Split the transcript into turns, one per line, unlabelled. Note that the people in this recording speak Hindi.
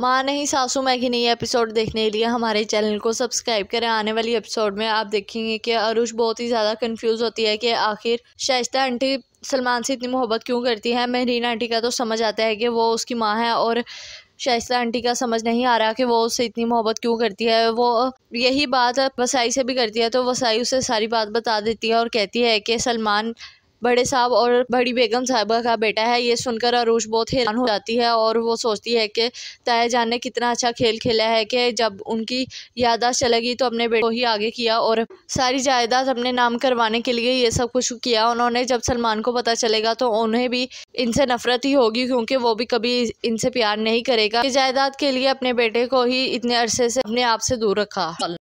माँ नहीं सासू मैं की नई एपिसोड देखने के लिए हमारे चैनल को सब्सक्राइब करें आने वाली एपिसोड में आप देखेंगे कि अरुष बहुत ही ज़्यादा कंफ्यूज होती है कि आखिर शाइस्ता आंटी सलमान से इतनी मोहब्बत क्यों करती है मेहरीन आंटी का तो समझ आता है कि वो उसकी माँ है और शाइस्ता आंटी का समझ नहीं आ रहा कि वो उससे इतनी मोहब्बत क्यों करती है वो यही बात वसाई से भी करती है तो वसाई उसे सारी बात बता देती है और कहती है कि सलमान बड़े साहब और बड़ी बेगम साहबा का बेटा है ये सुनकर अरूज बहुत हैरान हो जाती है और वो सोचती है कि ताया जान ने कितना अच्छा खेल खेला है कि जब उनकी यादाश्त चलेगी तो अपने बेटे को ही आगे किया और सारी जायदाद अपने नाम करवाने के लिए ये सब कुछ किया उन्होंने जब सलमान को पता चलेगा तो उन्हें भी इनसे नफरत ही होगी क्योंकि वो भी कभी इनसे प्यार नहीं करेगा जायदाद के लिए अपने बेटे को ही इतने अरसे से अपने आप से दूर रखा